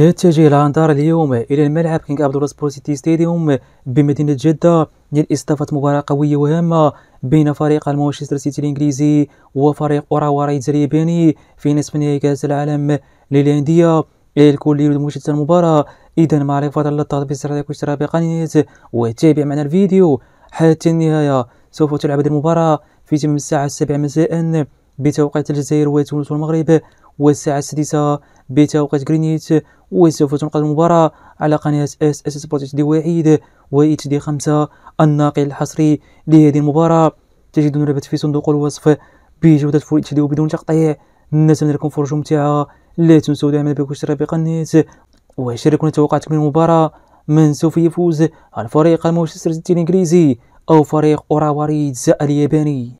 تتجه الأنظار اليوم إلى الملعب كينغ عبد الرسول سيتي ستاديوم بمدينة جدة لاستضافة مباراة قوية وهامة بين فريق مانشستر سيتي الإنجليزي وفريق أوراواري الياباني في نصف نهائي كأس العالم للأندية الكل يريد مشاهدة المباراة إذا معرفة اللطات باشتراك واشتراك بقناه وتابع معنا الفيديو حتى النهاية سوف تلعب المباراة في تم الساعة السابعة مساء بتوقيت الجزائر وتونس والمغرب والساعة السادسة بتوقيت غرينيت وسوف تنقل المباراة على قناة اس اس سبورت دي وعيد و اتش دي خمسة الناقل الحصري لهذه المباراة تجدون الرابط في صندوق الوصف بجودة فول اتش دي وبدون تقطيع نتمنى لكم فرجة ممتعة لا تنسوا دعم بكم الاشتراك بقناة وشاركونا توقعاتكم للمباراة من سوف يفوز الفريق المانشستر سيتي الانجليزي او فريق اوراوا ريدز الياباني